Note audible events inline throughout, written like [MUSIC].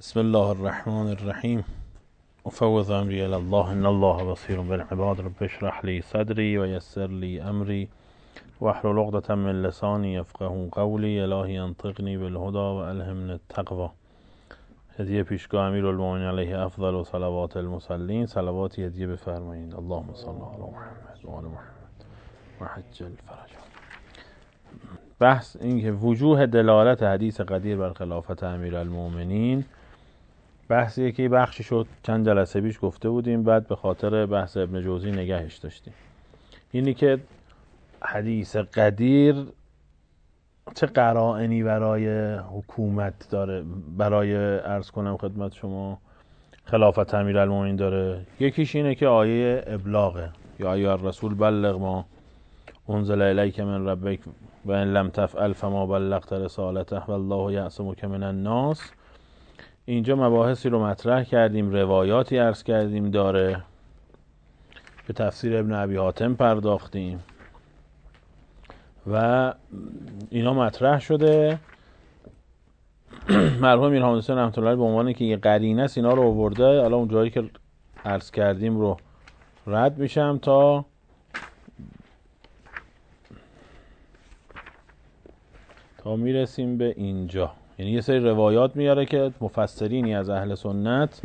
بسم الله الرحمن الرحيم افوض أمري الى الله ان الله بصير بالعباد رب اشرح لي صدري ويسر لي امری واحلل عقدة من لساني قولی قولي انطقنی بالهدا و الهم التقوی هدیه پیشگاه امیر المومن علیه افضل و صلوات المسلین صلواتی هدیه بفرمایید اللهم صل على محمد و محمد و حج الفرج بحث اینکه وجوه دلالت حدیث قدیر بر خلافت امیر المومنین بحث یکی بخشی شد چند جلسه پیش گفته بودیم بعد به خاطر بحث ابن جوزی نگهش داشتیم اینی که حدیث قدیر چه قرائنی برای حکومت داره برای ارز کنم خدمت شما خلافت امیر المومین داره یکیش اینه که آیه ابلاغه یا یا رسول بلغ ما انزل الیک من ربک و ان لم تفعل فما بلغت رسالته والله یعصمک من الناس اینجا مباحثی رو مطرح کردیم روایاتی عرض کردیم داره به تفسیر ابن عبی حاتم پرداختیم و اینا مطرح شده [CLEARS THROAT] مرحوم این حسین رحمت به عنوان که یه قرینه اینا رو آورده الان اون جایی که عرض کردیم رو رد میشم تا تا میرسیم به اینجا یعنی یه سری روایات میاره که مفسرینی از اهل سنت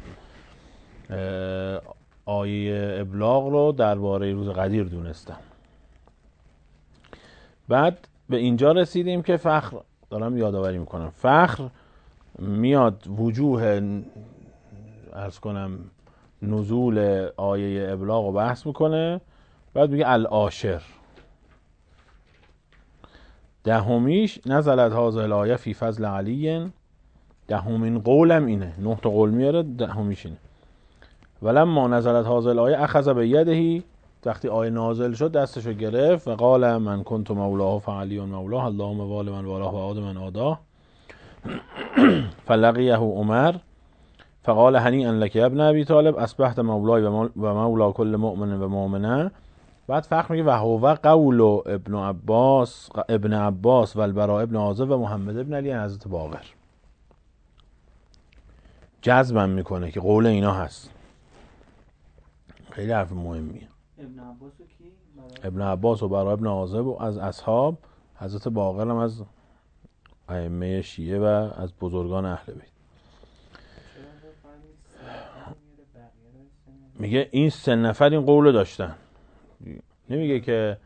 آیه ابلاغ رو درباره روز قدیر دونستن بعد به اینجا رسیدیم که فخر دارم یادآوری میکنم فخر میاد وجوه ارز کنم نزول آیه ابلاغ رو بحث میکنه بعد میگه العاشر دهمیش نزلت هازا الآیه فی فضل علی دهمین قولم اینه نه تا قول میاره دهمیش اینه ولما نزلت هازا الایه اخذ به یدهی وقتی آیه نازل شد دستشو گرفت و قال من کنت مولاه فعلی مولاه اللهم وال من والاه و آد من آداه [CLEARS THROAT] فلقیه عمر فقال هنی لک یا ابن ابی طالب اصبحت مولای و مولا کل مؤمن و مؤمنه بعد فخر میگه و هو قول ابن عباس ابن عباس و البراء ابن عازب و محمد ابن علی یعنی حضرت باقر جذبم میکنه که قول اینا هست خیلی حرف مهمیه ابن عباس و کی؟ ابن عباس و برای ابن عازب و از اصحاب حضرت باقر هم از ائمه شیعه و از بزرگان اهل بیت میگه این سه نفر این قولو داشتن نمیگه که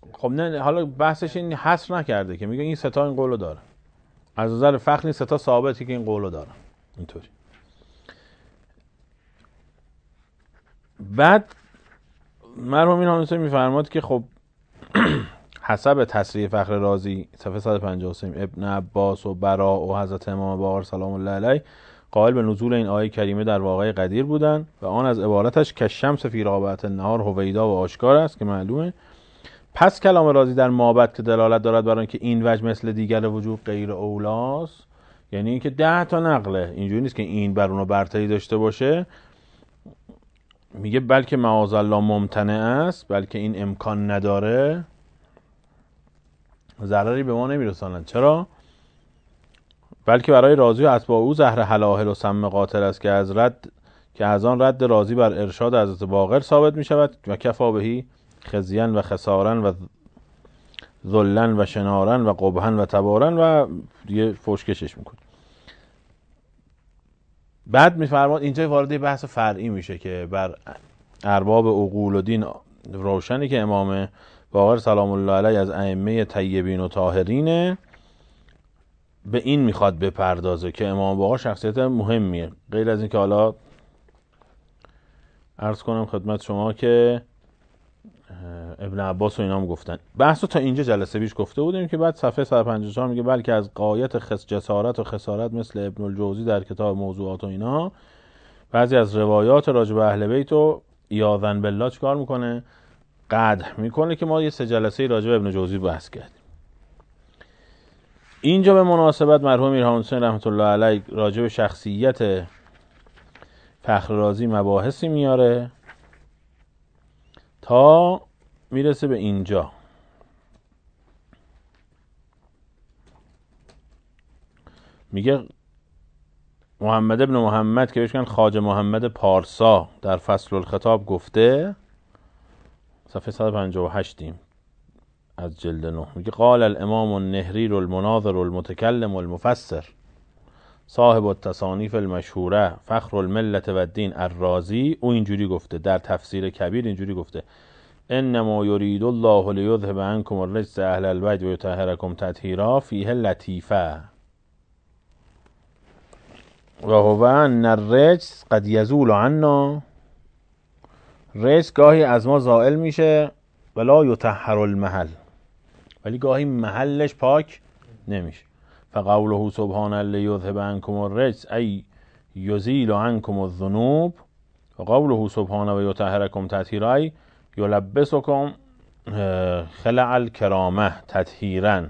خب, خب نه حالا بحثش این حصر نکرده که میگه این ستا این قولو داره از نظر فقه این ستا ثابتی که این قولو داره اینطوری بعد مرحوم این حامدسه میفرماد که خب [CLEARS THROAT] حسب تصریح فخر رازی صفحه 153 ابن عباس و برا و حضرت امام باقر سلام الله علیه قائل به نزول این آیه کریمه در واقع قدیر بودند و آن از عبارتش که شمس فی رابعت النهار هویدا و آشکار است که معلومه پس کلام رازی در مابد که دلالت دارد بر اینکه این وجه مثل دیگر وجود غیر اولاست یعنی اینکه ده تا نقله اینجوری نیست که این بر اونو برتری داشته باشه میگه بلکه معاذ الله ممتنع است بلکه این امکان نداره ضرری به ما نمیرساند چرا بلکه برای راضی و اتباع او زهر حلاهل و سم قاتل است که از رد که از آن رد راضی بر ارشاد حضرت باقر ثابت می شود و کفا بهی خزیان و خسارن و ذلن و شنارن و قبهن و تبارن و یه فشکشش میکنه بعد میفرماد اینجا وارد بحث فرعی میشه که بر ارباب عقول و دین روشنی که امام باقر سلام الله علیه از ائمه طیبین و طاهرینه به این میخواد بپردازه که امام باقا شخصیت مهمیه غیر از اینکه حالا ارز کنم خدمت شما که ابن عباس و اینا هم گفتن بحث تا اینجا جلسه بیش گفته بودیم که بعد صفحه 154 میگه بلکه از قایت خس جسارت و خسارت مثل ابن الجوزی در کتاب موضوعات و اینا بعضی از روایات راجب به اهل بیت و یاذن بالله چیکار میکنه قدر میکنه که ما یه سه جلسه راجع ابن جوزی بحث کردیم اینجا به مناسبت مرحوم میر حسین رحمت الله علیه راجع به شخصیت فخر رازی مباحثی میاره تا میرسه به اینجا میگه محمد ابن محمد که بهش خاج محمد پارسا در فصل الخطاب گفته صفحه 158 دیم از جلد نه میگه قال الامام النهری المناظر المتکلم المفسر صاحب التصانیف المشهوره فخر الملت و الدین الرازی او اینجوری گفته در تفسیر کبیر اینجوری گفته انما يريد الله ليذهب عنكم الرجس اهل البيت و تطهيرا تطهیرا فیه لطیفه و هو ان الرجس قد يزول عنا رجس گاهی از ما زائل میشه ولا یطهر المحل ولی گاهی محلش پاک نمیشه فقوله سبحان الله یذهب عنکم الرجس ای یزیل عنکم الذنوب و سبحان سبحانه و یطهرکم تطهیرا ای یلبسکم خلع الکرامه تطهیرا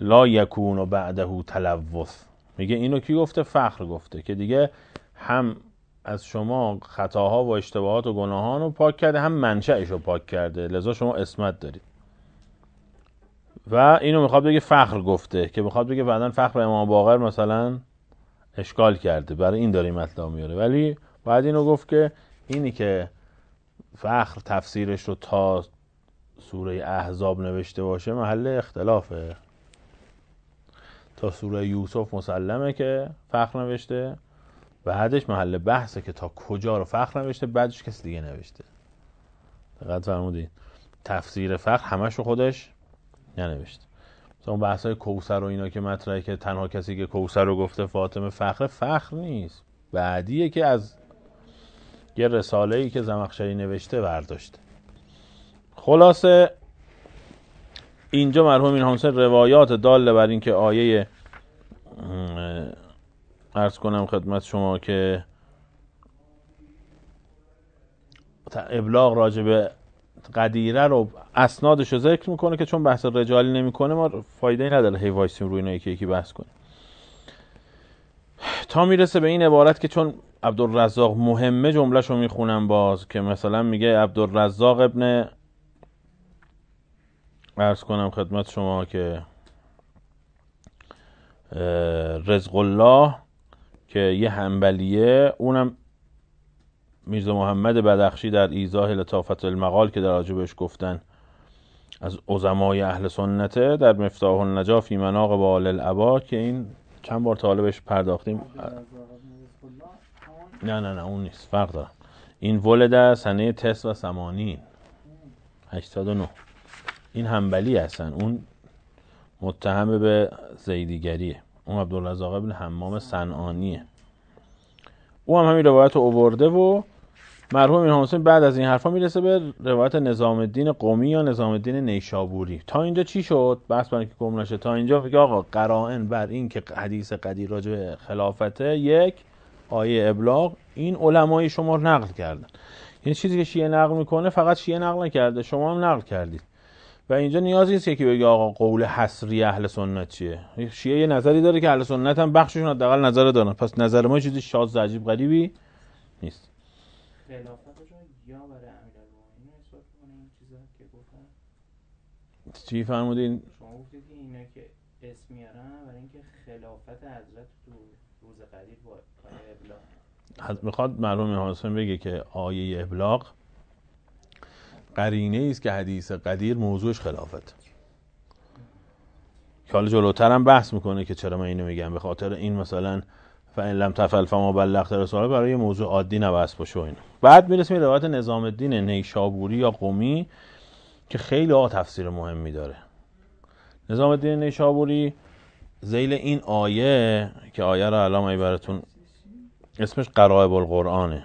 لا یکون بعده تلوث میگه اینو کی گفته فخر گفته که دیگه هم از شما خطاها و اشتباهات و گناهان رو پاک کرده هم منشأش رو پاک کرده لذا شما اسمت دارید و اینو میخواد بگه فخر گفته که میخواد بگه بعدا فخر امام باقر مثلا اشکال کرده برای این داره این مطلب میاره ولی بعد اینو گفت که اینی که فخر تفسیرش رو تا سوره احزاب نوشته باشه محل اختلافه تا سوره یوسف مسلمه که فخر نوشته بعدش محل بحثه که تا کجا رو فخر نوشته بعدش کسی دیگه نوشته دقت فرمودین تفسیر فخر همش خودش نوشته مثلا بحث های کوسر و اینا که مطرحه که تنها کسی که کوسر رو گفته فاطمه فخر فخر نیست بعدیه که از یه رساله ای که زمخشری نوشته برداشته خلاصه اینجا مرحوم این همسه روایات داله بر اینکه آیه ارز کنم خدمت شما که ابلاغ راجبه قدیره رو اسنادش رو ذکر میکنه که چون بحث رجالی نمیکنه ما فایده نداره هی وایسیم روی اینا یکی یکی بحث کنیم تا میرسه به این عبارت که چون عبدالرزاق مهمه جملهش رو میخونم باز که مثلا میگه عبدالرزاق ابن ارز کنم خدمت شما که رزق الله که یه همبلیه اونم میرزا محمد بدخشی در ایزاه لطافت المقال که در آجبش گفتن از عظمای اهل سنته در مفتاح النجا فی مناق با العبا که این چند بار طالبش پرداختیم نه نه نه اون نیست فرق داره این ولد سنه تس و سمانین 89 این همبلی هستن اون متهم به زیدیگریه اون عبدالرزاق ابن حمام سنانیه او هم همین روایت رو اوورده و مرحوم امیر حسین بعد از این حرفا میرسه به روایت نظام الدین قومی یا نظام الدین نیشابوری تا اینجا چی شد بس برای که گم نشه تا اینجا میگه آقا قرائن بر این که حدیث قدیر راجع خلافته یک آیه ابلاغ این علمای شما نقل کردن یعنی چیزی که شیعه نقل میکنه فقط شیعه نقل نکرده شما هم نقل کردید و اینجا نیازی نیست که بگه آقا قول حسری اهل سنت چیه شیعه یه نظری داره که اهل سنت هم بخششون حداقل نظر دارن پس نظر ما چیزی شاذ عجیب غریبی نیست خلافت رو یا برای امیرالمومنین اثبات میکنه این چیزا که گفتن چی فرمودین شما گفتید که اینا که اسم میارن برای اینکه خلافت حضرت تو روز قدیر با کار ابلاغ میخواد مرحوم حاسم بگه که آیه ابلاغ قرینه است که حدیث قدیر موضوعش خلافت که حالا جلوتر هم بحث میکنه که چرا ما اینو میگم به خاطر این مثلا فان لم تفعل فما بلغت رساله برای موضوع عادی نبس باشه این بعد میرسیم به روایت نظام الدین نیشابوری یا قومی که خیلی آ تفسیر مهمی داره نظام الدین نیشابوری زیل این آیه که آیه رو الان ای براتون اسمش قرائب القرآنه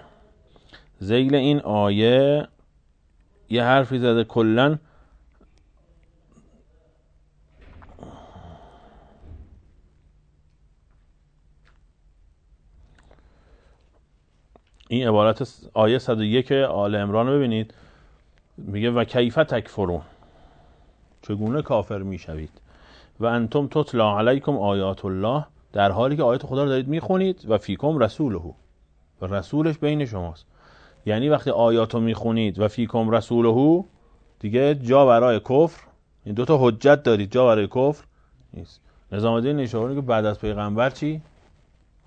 زیل این آیه یه حرفی زده کلن این عبارت آیه 101 آل امران رو ببینید میگه و کیف تکفرون چگونه کافر میشوید و انتم تطلا علیکم آیات الله در حالی که آیات خدا رو دارید میخونید و فیکم رسوله و رسولش بین شماست یعنی وقتی آیاتو میخونید و فیکم رسوله دیگه جا برای کفر این دوتا حجت دارید جا برای کفر نیست نظام دین که بعد از پیغمبر چی؟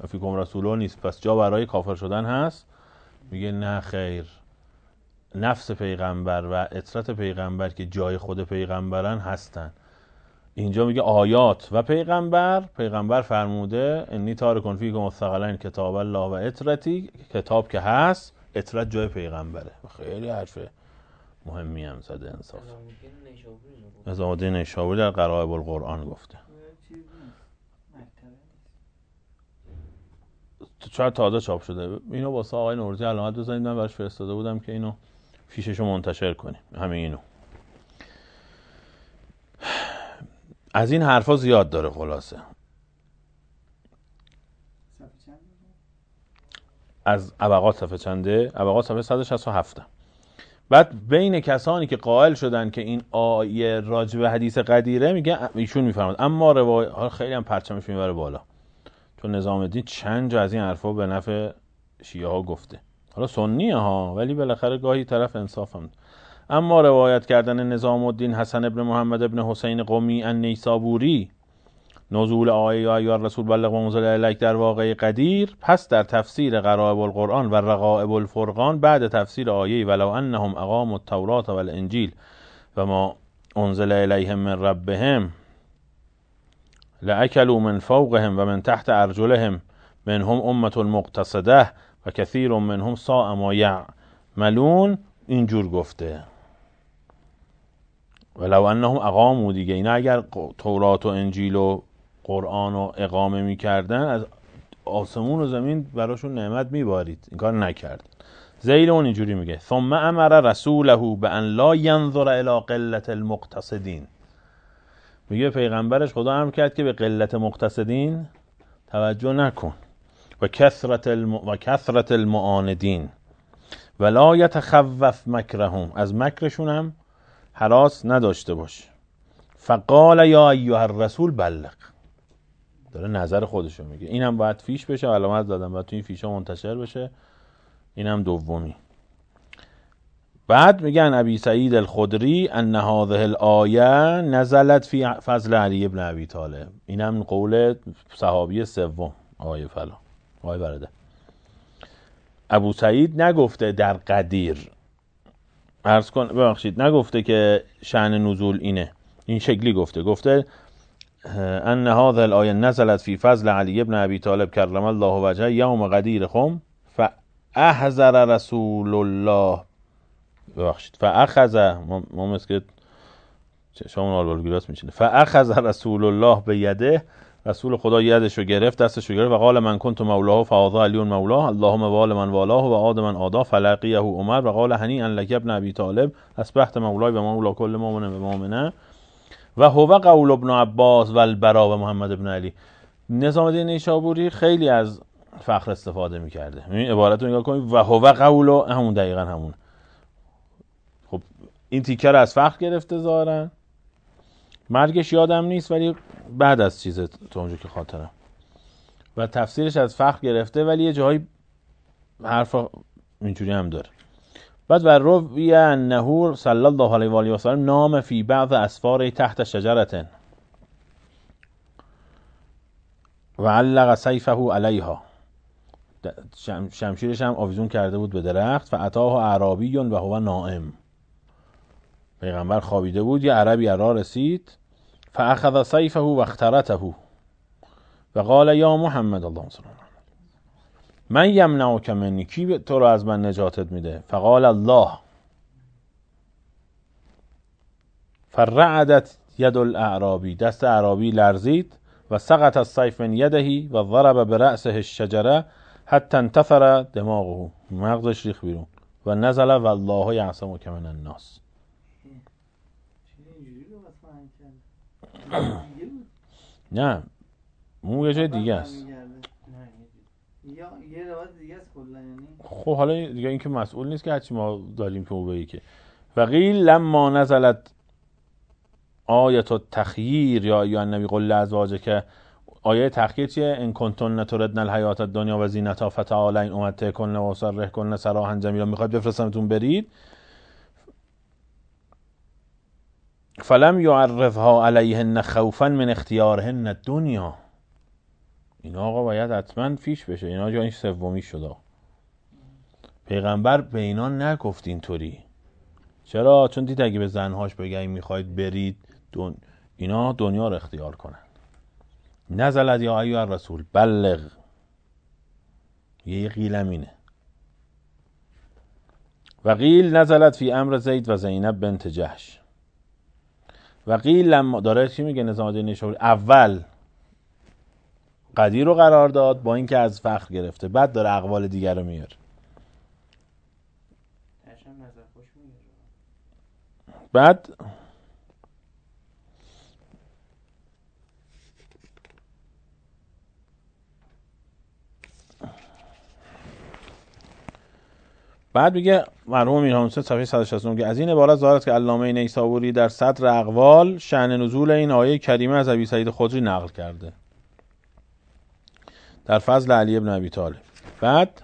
و فیکم رسوله نیست پس جا برای کافر شدن هست میگه نه خیر نفس پیغمبر و اطرت پیغمبر که جای خود پیغمبرن هستن اینجا میگه آیات و پیغمبر پیغمبر فرموده انی تار کنفی که مستقلا کتاب الله و اطرتی کتاب که هست اطرت جای پیغمبره خیلی حرف مهمی هم زده انصاف نظام الدین در قرائب القرآن گفته چرا تازه چاپ شده اینو با آقای نورزی علامت بزنید من براش فرستاده بودم که اینو فیششو منتشر کنیم همین اینو از این حرفا زیاد داره خلاصه از ابقات صفحه چنده ابقات صفحه 167 بعد بین کسانی که قائل شدن که این آیه راجب حدیث قدیره میگه ایشون میفرماد اما روایت خیلی هم پرچمش میبره بالا تو نظام الدین چند جا از این حرفها به نفع شیعه ها گفته حالا سنیه ها ولی بالاخره گاهی طرف انصاف هم اما روایت کردن نظام الدین حسن ابن محمد ابن حسین قومی ان نیسابوری نزول آیه یا ایار رسول بلغ منزل الیک در واقع قدیر پس در تفسیر غرائب القرآن و رقائب الفرقان بعد تفسیر آیه ولو انهم اقام التورات والانجیل و ما انزل الیهم من ربهم لأكلوا من فوقهم ومن تحت أرجلهم منهم أمة مقتصده و کثیر منهم ساء ما یعملون اینجور گفته ولو انهم اقامو دیگه اینا اگر تورات و انجیل و قرآن و اقامه میکردن از آسمون و زمین براشون نعمت میبارید این کار نکردن زیل اون اینجوری میگه ثم امر رسوله به ان لا ينظر الى قلت المقتصدین میگه پیغمبرش خدا هم کرد که به قلت مقتصدین توجه نکن و کثرت, و کثرت المعاندین و لا یتخوف مکرهم از مکرشون هم حراس نداشته باش فقال یا ایها الرسول بلغ داره نظر خودشو میگه اینم باید فیش بشه علامت زدم باید تو این فیش منتشر بشه اینم دومی بعد میگن ابی سعید الخدری ان هذه الایه نزلت فی فضل علی بن ابی طالب اینم قول صحابی سوم آیه فلا آیه برده ابو سعید نگفته در قدیر عرض کن ببخشید نگفته که شعن نزول اینه این شکلی گفته گفته ان هذا الایه نزلت فی فضل علی بن ابی طالب کرم الله وجهه یوم قدیر خم فاحذر رسول الله ببخشید فاخذ ما اون آلبال گیراس میشینه فاخذ رسول الله به یده رسول خدا یدش رو گرفت دستش رو گرفت و قال من کنت مولاه فاضا علی مولاه اللهم وال من والاه و عاد من آدا فلقیه عمر و قال هنی ان لک ابن ابی طالب اسبحت مولای و مولا کل مؤمن و مؤمنه و هو قول ابن عباس و البرا و محمد ابن علی نظام دین نیشابوری خیلی از فخر استفاده میکرده این یعنی عبارت رو نگاه کنید و هو قول همون دقیقا همون این تیکه رو از فخر گرفته ظاهرا مرگش یادم نیست ولی بعد از چیز تو اونجا که خاطرم و تفسیرش از فخر گرفته ولی یه جایی حرف اینجوری هم داره بعد و روی نهور صلی الله علیه و آله نام فی بعض اسفار تحت شجرتن و علق سیفه علیها شمشیرش هم آویزون کرده بود به درخت و عطاه اعرابی و هو نائم پیغمبر خوابیده بود یه عربی را رسید فاخذ سیفه و اخترته و قال یا محمد الله صلی من یم منی کی تو رو از من نجاتت میده فقال الله فرعدت ید الاعرابی دست اعرابی لرزید و سقط السیف من یدهی و ضرب برأسه الشجره حتی انتفر دماغه مغزش ریخ بیرون و نزل و الله یعصم کمن الناس نه مو یه جای خب، دیگه است یا یعنی. خب حالا دیگه اینکه مسئول نیست که هرچی ما داریم که او بگی که و قیل لما نزلت آیت و تخییر یا یا نبی قل لعزواجه که آیه تخییر چیه ان کنتن نل حیات دنیا و زینتا فتعالی این امته کنه و ره کن سراحا جمیلا میخواد بفرستمتون برید فلم یعرفها علیهن خوفا من اختیارهن دنیا اینا آقا باید حتما فیش بشه اینا جا این سومی شده پیغمبر به اینا نگفت اینطوری چرا چون دید اگه به زنهاش بگه میخواید برید دن... اینا دنیا رو اختیار کنن نزلت یا ایو الرسول بلغ یه اینه و قیل نزلت فی امر زید و زینب بنت جهش و قیل لما داره چی میگه نظام دینی شوری اول قدیر رو قرار داد با اینکه از فخر گرفته بعد داره اقوال دیگر رو میاره بعد بعد میگه مرحوم میرحمین صفحه 169 که از این عبارت ظاهر است که علامه نیسابوری در صدر اقوال شأن نزول این آیه کریمه از ابی سعید خدری نقل کرده در فضل علی ابن ابی طالب بعد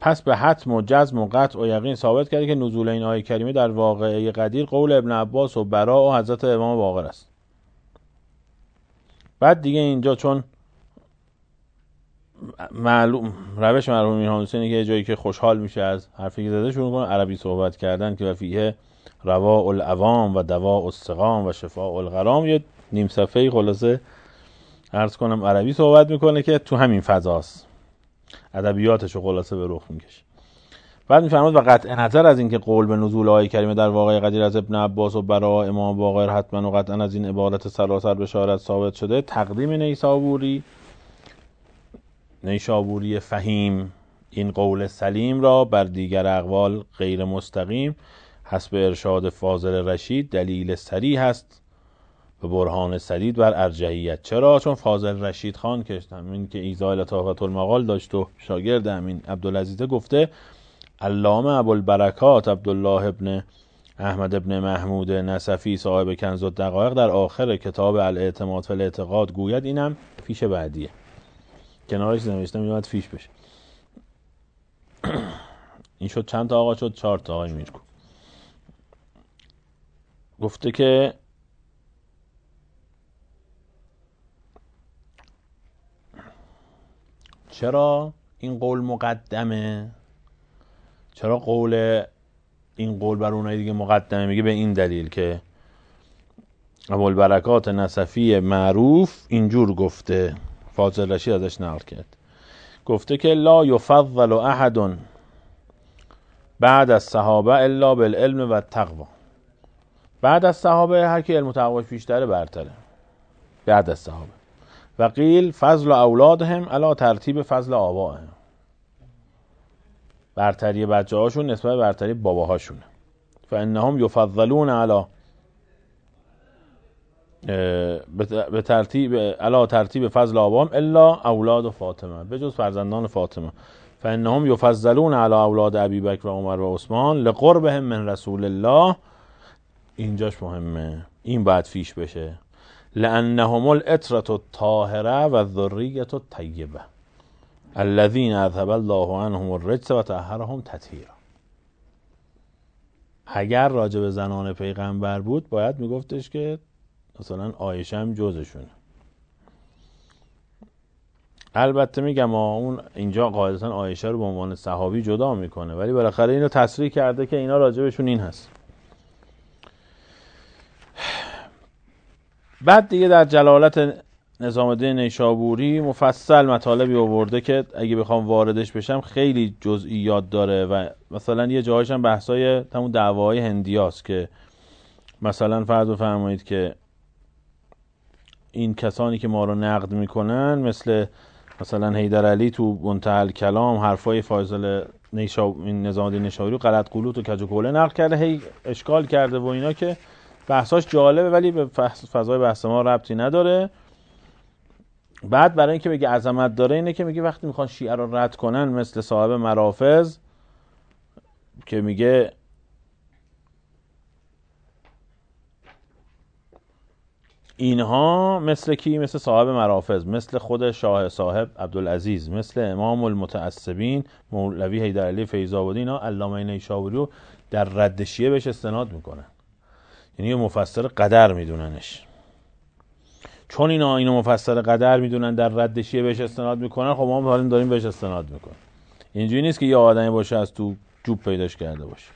پس به حتم و جزم و قطع و یقین ثابت کرده که نزول این آیه کریمه در واقعه قدیر قول ابن عباس و برا و حضرت امام باقر است بعد دیگه اینجا چون معلوم روش مرحوم میرحسین حسینی که جایی که خوشحال میشه از حرفی که زده شروع کنه عربی صحبت کردن که وفیه روا العوام و دوا استقام و شفا الغرام یه نیم صفحه خلاصه عرض کنم عربی صحبت میکنه که تو همین فضاست ادبیاتش رو خلاصه به رخ میکشه بعد میفرماد و قطع نظر از اینکه قول به نزول آیه کریمه در واقع قدیر از ابن عباس و برای امام باقر حتما و قطعا از این عبارت سراسر بشارت ثابت شده تقدیم نیسابوری نیشابوری فهیم این قول سلیم را بر دیگر اقوال غیر مستقیم حسب ارشاد فاضل رشید دلیل سریح است به برهان سرید بر ارجحیت چرا چون فاضل رشید خان کشتم این که ایزای لطافت المقال داشت و شاگرد همین عبدالعزیزه گفته علامه ابوالبرکات عبدالله ابن احمد ابن محمود نصفی صاحب کنز و در آخر کتاب الاعتماد و الاعتقاد گوید اینم پیش بعدیه کنارش نوشته فیش بشه این شد چند تا آقا شد چهار تا آقای میرکو گفته که چرا این قول مقدمه چرا قول این قول بر اونایی دیگه مقدمه میگه به این دلیل که ابوالبرکات نصفی معروف اینجور گفته پاجلشی ازش نقل کرد گفته که لا یفضل احد بعد از صحابه الا بالعلم و تقوا بعد از صحابه هر کی علم و تقواش بیشتره برتره بعد از صحابه و قیل فضل اولادهم الا ترتیب فضل آبائهم برتری بچه‌هاشون نسبت نسبت برتری باباهاشونه فانهم یفضلون علی به ترتیب الا ترتیب فضل آبام الا اولاد و فاطمه جز فرزندان فاطمه فانهم یفضلون علی اولاد ابی بکر و عمر و عثمان لقربهم من رسول الله اینجاش مهمه این بعد فیش بشه لانهم الاطرة الطاهره و الذریه الطیبه الذين اذهب الله عنهم الرجس و طهرهم تطهیرا اگر راجع به زنان پیغمبر بود باید میگفتش که مثلا آیشه هم جزشونه البته میگم اون اینجا قاعدتا آیشه رو به عنوان صحابی جدا میکنه ولی بالاخره اینو تصریح کرده که اینا راجبشون این هست بعد دیگه در جلالت نظام الدین نیشابوری مفصل مطالبی آورده که اگه بخوام واردش بشم خیلی جزئیات داره و مثلا یه جاهاش هم بحثای تمون دعوای هندیاست که مثلا فرض بفرمایید که این کسانی که ما رو نقد میکنن مثل مثلا هیدر علی تو منتهل کلام حرفای فاضل نیشا... این نشاوری غلط قلوت و کج و نقد کرده هی اشکال کرده و اینا که بحثاش جالبه ولی به فضای بحث ما ربطی نداره بعد برای اینکه بگه عظمت داره اینه که میگه وقتی میخوان شیعه رو رد کنن مثل صاحب مرافز که میگه اینها مثل کی مثل صاحب مرافض مثل خود شاه صاحب عبدالعزیز مثل امام المتعصبین مولوی حیدر علی فیضآبادی اینا علامه نیشابوری رو در ردشیه بهش استناد میکنن یعنی یه مفسر قدر میدوننش چون اینا اینو مفسر قدر میدونن در ردشیه بهش استناد میکنن خب ما هم داریم بهش استناد میکنیم اینجوری نیست که یه آدمی باشه از تو جوب پیداش کرده باشه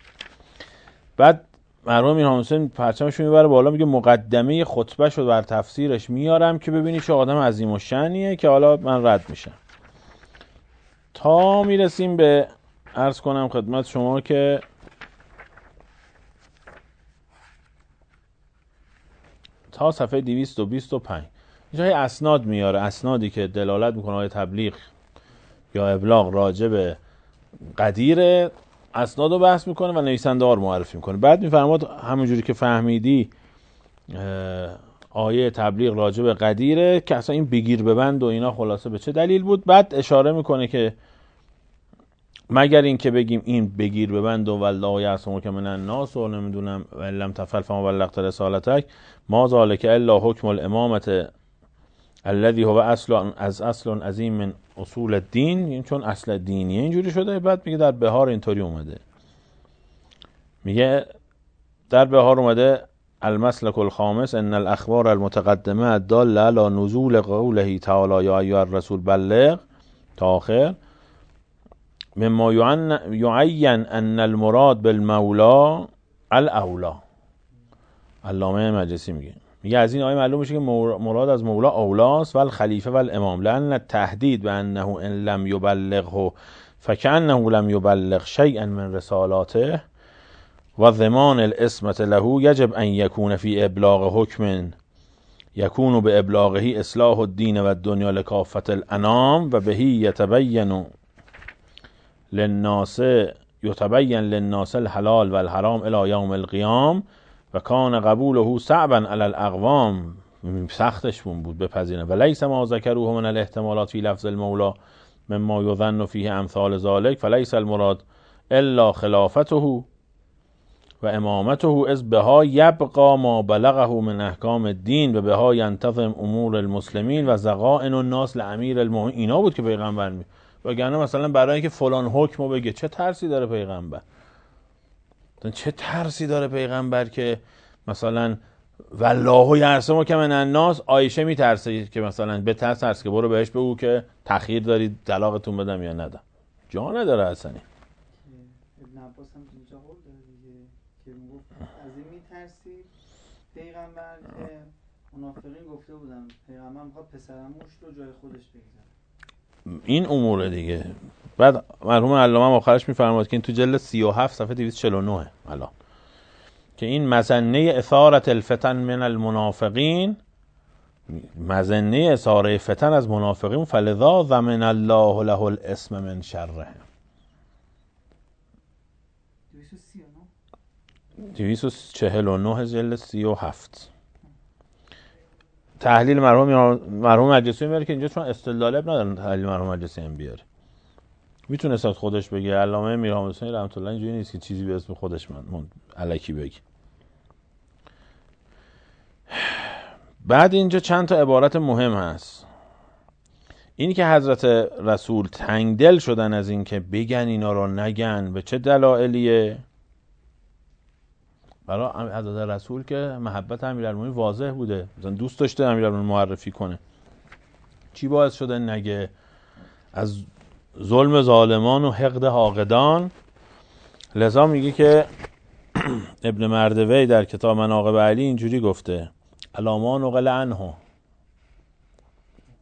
بعد مرحوم این حسین پرچمش میبره بالا میگه مقدمه خطبه شد بر تفسیرش میارم که ببینی چه آدم عظیم و شنیه که حالا من رد میشم تا میرسیم به عرض کنم خدمت شما که تا صفحه 225 اینجا اسناد میاره اسنادی که دلالت میکنه های تبلیغ یا ابلاغ راجع به قدیره اسناد رو بحث میکنه و نویسنده رو معرفی میکنه بعد میفرماد همونجوری که فهمیدی آیه تبلیغ راجع به قدیره که اصلا این بگیر ببند و اینا خلاصه به چه دلیل بود بعد اشاره میکنه که مگر اینکه بگیم این بگیر ببند و والله یعصم که من الناس و نمیدونم ولم تفل فما بلغت رسالتک ما ذالک الا حکم الامامت الذی هو اصل از اصل عظیم من اصول دین یعنی چون اصل دینیه اینجوری شده بعد میگه در بهار اینطوری اومده میگه در بهار اومده المسلک الخامس ان الاخبار المتقدمه دال على نزول قوله تعالی یا ایها الرسول بلغ تا آخر مما یعین ان المراد بالمولا الاولا علامه مجلسی میگه میگه از این آیه معلوم میشه که مراد از مولا اولاست و خلیفه و امام لان تهدید به انه ان لم یبلغه فکنه لم یبلغ شیئا من رسالاته و ضمان الاسمت له یجب ان یکون فی ابلاغ حکم یکون به ابلاغه اصلاح الدین و دنیا لکافت الانام و بهی یتبین للناس یتبین للناس الحلال و الحرام الی یوم القیام و کان او صعبا علی الاقوام سختش بود بپذیرن و لیس ما روح من الاحتمالات فی لفظ المولا مما یظن فیه امثال ذلک فلیس المراد الا خلافته و امامته از بها یبقا ما بلغه من احکام دین و بها ینتظم امور المسلمین و زقائن الناس لامیر المؤمنین اینا بود که پیغمبر می وگرنه مثلا برای اینکه فلان حکم رو بگه چه ترسی داره پیغمبر چه ترسی داره پیغمبر که مثلا والله یرسم که من الناس عایشه میترسه که مثلا به ترس هست که برو بهش بگو که تخییر دارید طلاقتون بدم یا ندم جا نداره اصلا ابن عباس هم اینجا قول که از این میترسی پیغمبر که منافقین گفته بودن پیغمبر میخواد پسرم رو جای خودش بگذاره این امور دیگه بعد مرحوم علامه آخرش میفرماد که این تو جلد 37 صفحه 249 الان که این مزنه اثارت الفتن من المنافقین مزنه اثاره فتن از منافقین فلذا ضمن الله له الاسم من شره 249 جلد 37 تحلیل مرحوم مرحوم مجلسی میاره که اینجا چون استدلال ندارن تحلیل مرحوم مجلسی هم بیاره میتونست از خودش بگه علامه میرام حسین رحمت الله اینجوری نیست که چیزی به اسم خودش من, من علکی بگی بعد اینجا چند تا عبارت مهم هست این که حضرت رسول تنگدل شدن از اینکه بگن اینا رو نگن به چه دلایلیه برای حضرت رسول که محبت امیرالمومنین واضح بوده مثلا دوست داشته امیرالمومنین معرفی کنه چی باعث شده نگه از ظلم ظالمان و حقد حاقدان لذا میگه که [CLEARS THROAT] ابن مردوی در کتاب مناقب علی اینجوری گفته و نقل عنه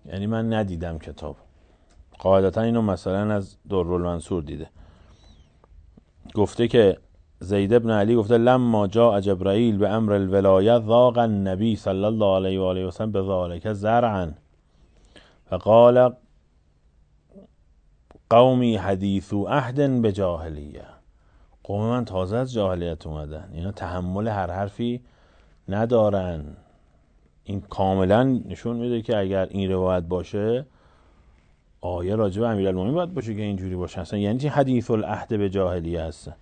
یعنی من ندیدم کتاب قاعدتا اینو مثلا از درول منصور دیده گفته که زید ابن علی گفته لما جا جبرائیل به امر الولایه ذاق النبی صلی الله علیه و آله و سلم زرعن و فقال قومی حدیث و عهد به جاهلیه قوم من تازه از جاهلیت اومدن اینا تحمل هر حرفی ندارن این کاملا نشون میده که اگر این روایت باشه آیه راجب امیرالمومنین باید باشه که اینجوری باشه اصلا یعنی چی حدیث العهد به جاهلیه هستن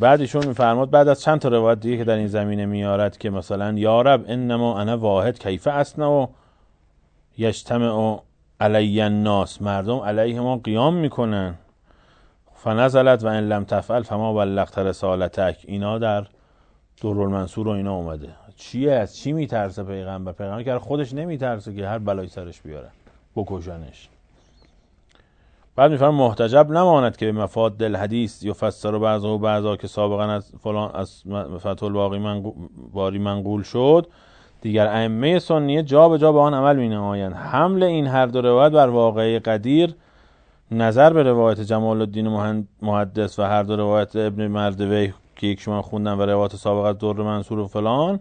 بعد ایشون میفرماد بعد از چند تا روایت دیگه که در این زمینه میارد که مثلا یارب انما انا واحد کیفه اسنا و و علی الناس مردم علیه ما قیام میکنن فنزلت و ان لم تفعل فما بلغت رسالتک اینا در دور و اینا اومده چیه از چی میترسه پیغمبر پیغمبر که خودش نمیترسه که هر بلایی سرش بیاره بکشنش بعد میفرم محتجب نماند که به مفاد دل حدیث یفسر و بعضا و بعضا که سابقا از فلان از فتح الباقی من باری منقول شد دیگر ائمه سنیه جا به جا به آن عمل می نمایند حمل این هر دو روایت بر واقعه قدیر نظر به روایت جمال الدین محدث و هر دو روایت ابن مردوی که یک شما خوندن و روایت از دور منصور و فلان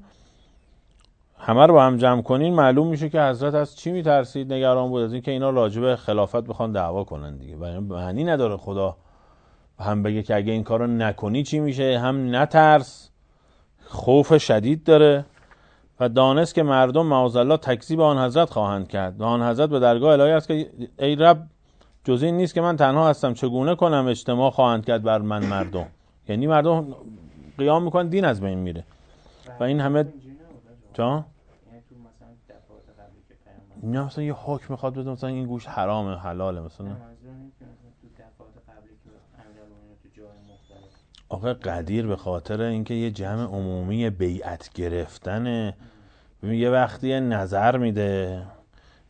همه رو با هم جمع کنین معلوم میشه که حضرت از چی میترسید نگران بود از اینکه اینا راجب خلافت بخوان دعوا کنن دیگه و معنی نداره خدا هم بگه که اگه این کارو نکنی چی میشه هم نترس خوف شدید داره و دانست که مردم معاذالله تکذیب آن حضرت خواهند کرد و آن حضرت به درگاه الهی است که ای رب جز این نیست که من تنها هستم چگونه کنم اجتماع خواهند کرد بر من مردم یعنی مردم قیام میکنن دین از بین میره و این همه چا؟ یعنی نه مثلا یه حکم میخواد بده مثلا این گوش حرامه حلاله مثلا آقا قدیر به خاطر اینکه یه جمع عمومی بیعت گرفتنه ببین یه وقتی نظر میده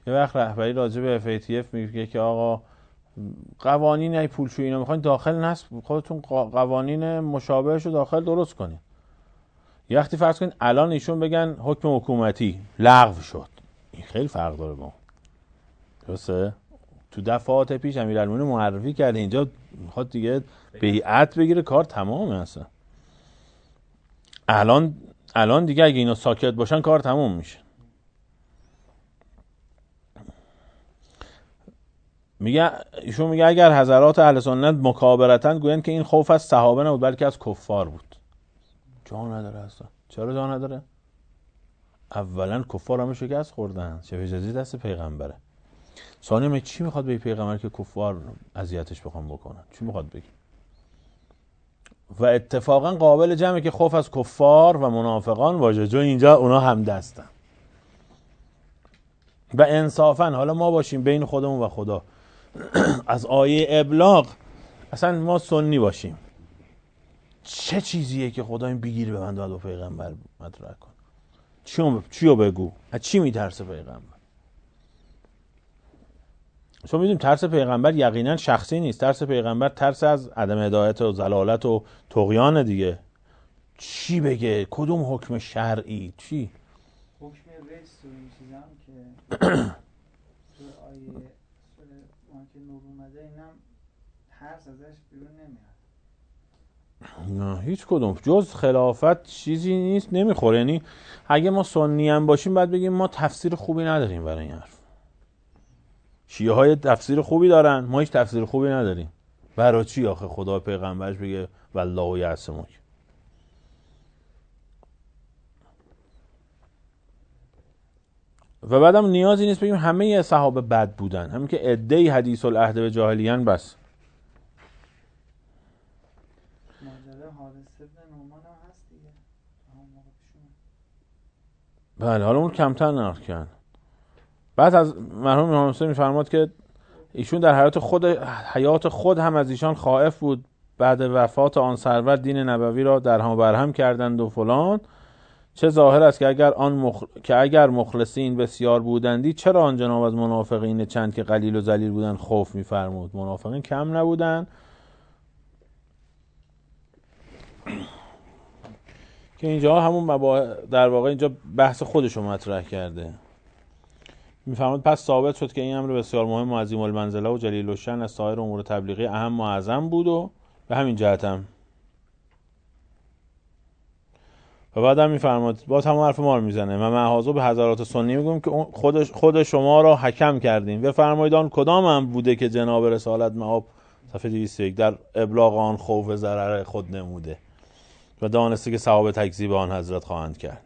یه وقت رهبری راجع به FATF میگه که آقا قوانین ای پولشویی اینا میخواین داخل نصب خودتون قوانین مشابهش رو داخل درست کنید یه وقتی فرض کنید الان ایشون بگن حکم حکومتی لغو شد این خیلی فرق داره با درسته تو دفعات پیش امیرالمومنین معرفی کرده اینجا میخواد دیگه بیعت بگیره کار تمام اصلا الان الان دیگه اگه اینا ساکت باشن کار تموم میشه میگه ایشون میگه اگر حضرات اهل سنت مکابرتا گویند که این خوف از صحابه نبود بلکه از کفار بود جا نداره اصلا چرا جا نداره اولا کفار همه شکست خوردن چه اجازه دست پیغمبره ثانیا چی میخواد به پیغمبر که کفار اذیتش بخوام بکنن چی میخواد بگی و اتفاقا قابل جمعه که خوف از کفار و منافقان واژه جو اینجا اونا هم دستن و انصافا حالا ما باشیم بین خودمون و خدا [CLEARS THROAT] از آیه ابلاغ اصلا ما سنی باشیم چه چیزیه که خدا این بیگیر به من داد و پیغمبر مطرح کن چی چیو بگو از چی میترسه پیغمبر شما میدونیم ترس پیغمبر یقینا شخصی نیست ترس پیغمبر ترس از عدم هدایت و زلالت و تقیان دیگه چی بگه کدوم حکم شرعی چی حکم و این که [COUGHS] ترس ازش بیرون نمیاد نه هیچ کدوم جز خلافت چیزی نیست نمیخوره یعنی اگه ما سنی هم باشیم بعد بگیم ما تفسیر خوبی نداریم برای این حرف شیعه های تفسیر خوبی دارن ما هیچ تفسیر خوبی نداریم برای چی آخه خدا پیغمبرش بگه والله یعصمک و بعدم نیازی نیست بگیم همه صحابه بد بودن همین که عده حدیث العهد به جاهلیان بس بله حالا اون کمتر نقد کردن بعد از مرحوم امام حسین میفرماد که ایشون در حیات خود حیات خود هم از ایشان خائف بود بعد وفات آن سرور دین نبوی را در هم برهم کردند و فلان چه ظاهر است که اگر آن که اگر مخلصین بسیار بودندی چرا آن جناب از منافقین چند که قلیل و ذلیل بودند خوف میفرمود منافقین کم نبودند که اینجا همون مبا... در واقع اینجا بحث خودش رو مطرح کرده میفهمد پس ثابت شد که این امر بسیار مهم و عظیم المنزله و جلیل و از سایر امور تبلیغی اهم و اعظم بود و به همین جهت هم و بعد هم میفرماد با همون حرف ما رو میزنه و به حضرات سنی میگم که خودش خود شما را حکم کردیم و آن کدام هم بوده که جناب رسالت مآب صفحه 21 در ابلاغ آن خوف ضرر خود نموده و دانسته که ثواب تکذیب آن حضرت خواهند کرد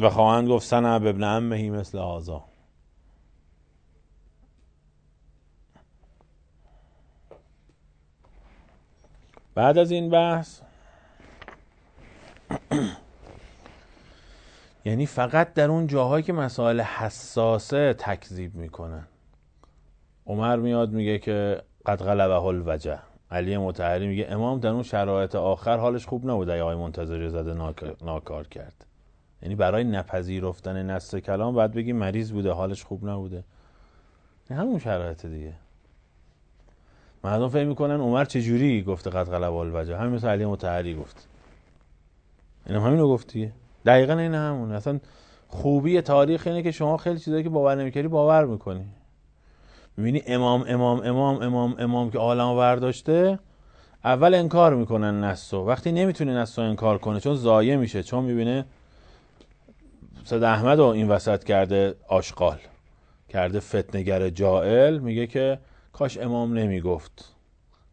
و خواهند گفت سنب ابن امهی مثل آزا بعد از این بحث [CLEARS THROAT] یعنی فقط در اون جاهایی که مسائل حساسه تکذیب میکنن عمر میاد میگه که قد غلبه الوجه علی متحری میگه امام در اون شرایط آخر حالش خوب نبود ای آقای منتظری زده ناکار کرد یعنی برای نپذیرفتن نست کلام بعد بگی مریض بوده حالش خوب نبوده نه همون شرایط دیگه مردم فهم میکنن عمر چه جوری گفته قد غلب الوجه همین مثل علی متحری گفت اینم همینو گفت دیگه دقیقا این همون اصلا خوبی تاریخ اینه که شما خیلی چیزایی که باور نمیکردی باور میکنی میبینی امام امام امام امام امام که عالم برداشته اول انکار میکنن نسو وقتی نمیتونه نسو انکار کنه چون زایه میشه چون میبینه صد احمد رو این وسط کرده آشقال کرده فتنگر جائل میگه که کاش امام نمیگفت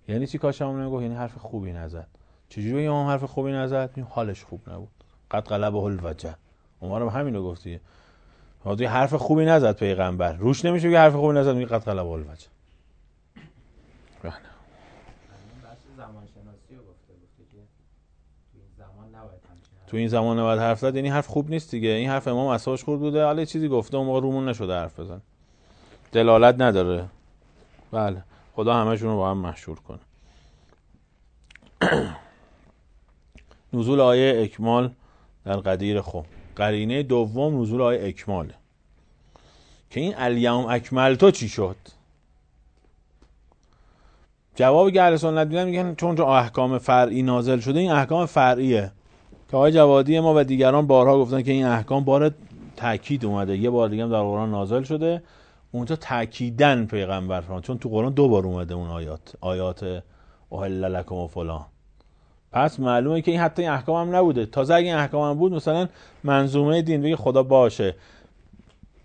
یعنی چی کاش امام نمیگفت یعنی حرف خوبی نزد چجوری امام حرف خوبی نزد حالش خوب نبود قد قلب الوجه وجه عمرم همین رو گفت حادی حرف خوبی نزد پیغمبر روش نمیشه که حرف خوبی نزد میگه قد قلب الوجه بله. تو این زمان نباید حرف زد یعنی حرف خوب نیست دیگه این حرف امام اساش خورد بوده حالا چیزی گفته اون موقع رومون نشده حرف بزن دلالت نداره بله خدا همشون رو با هم مشهور کنه [CLEARS THROAT] نزول آیه اکمال در قدیر خم قرینه دوم نزول آیه اکمال که این الیوم اکمل تو چی شد جواب که اهل سنت میگن چون جو احکام فرعی نازل شده این احکام فرعیه که آقای جوادی ما و دیگران بارها گفتن که این احکام بار تاکید اومده یه بار دیگه هم در قرآن نازل شده اونجا تاکیدن پیغمبر فرمان چون تو قرآن دو بار اومده اون آیات آیات اهل لکم و فلان پس معلومه که این حتی این احکام هم نبوده تازه اگه این احکام هم بود مثلا منظومه دین بگه خدا باشه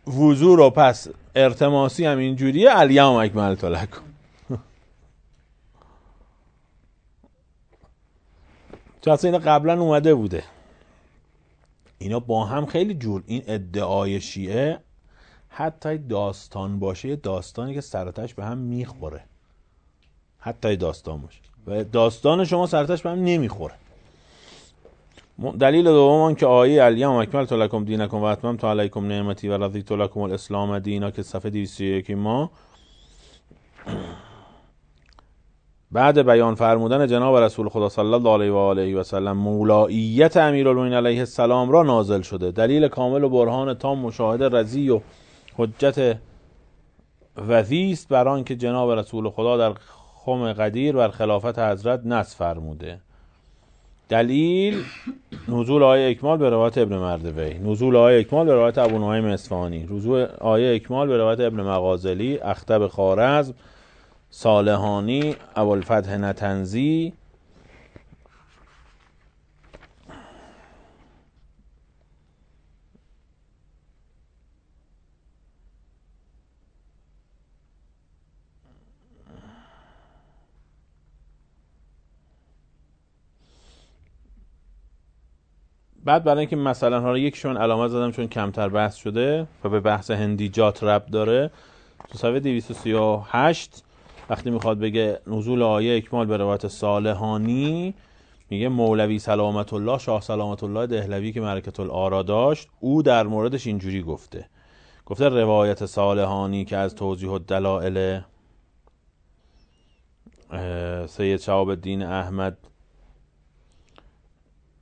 وضو رو پس ارتماسی هم اینجوریه الیم اکمل لکم چون [LAUGHS] اصلا اینا قبلا اومده بوده اینا با هم خیلی جور این ادعای شیعه حتی داستان باشه یه داستانی که سرتش به هم میخوره حتی داستان و داستان شما سرتش به هم نمیخوره دلیل دوم آن که آیه هم اکمل تولکم دینکم و اتمام تو علیکم نعمتی و رضی الاسلام دینا که صفحه 201 ما بعد بیان فرمودن جناب رسول خدا صلی الله علیه و آله و سلم مولاییت امیرالمومنین علیه السلام را نازل شده دلیل کامل و برهان تام مشاهده رضی و حجت وزیست است بر آنکه جناب رسول خدا در قوم قدیر بر خلافت حضرت نص فرموده دلیل نزول آیه اکمال به روایت ابن مردوی نزول آیه اکمال به روایت ابو نعیم اصفهانی نزول آیه اکمال به روایت ابن مغازلی اختب خارزم صالحانی ابوالفتح نتنزی بعد برای اینکه مثلا حالا یکشون علامت زدم چون کمتر بحث شده و به بحث هندی جات رب داره تو صفحه 238 وقتی میخواد بگه نزول آیه اکمال به روایت صالحانی میگه مولوی سلامت الله شاه سلامت الله دهلوی که مرکت الارا داشت او در موردش اینجوری گفته گفته روایت صالحانی که از توضیح و دلائل سید شعب الدین احمد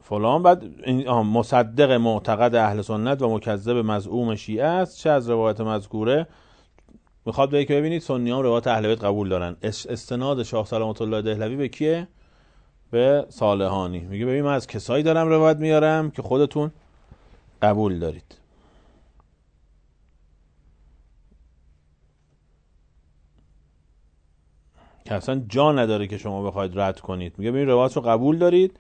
فلان بعد مصدق معتقد اهل سنت و مکذب مزعوم شیعه است چه از روایت مذکوره میخواد به که ببینید سنیان روایت اهل بیت قبول دارن استناد شاه سلامت الله دهلوی به کیه به صالحانی میگه ببین من از کسایی دارم روایت میارم که خودتون قبول دارید که اصلا جا نداره که شما بخواید رد کنید میگه ببین روایت رو قبول دارید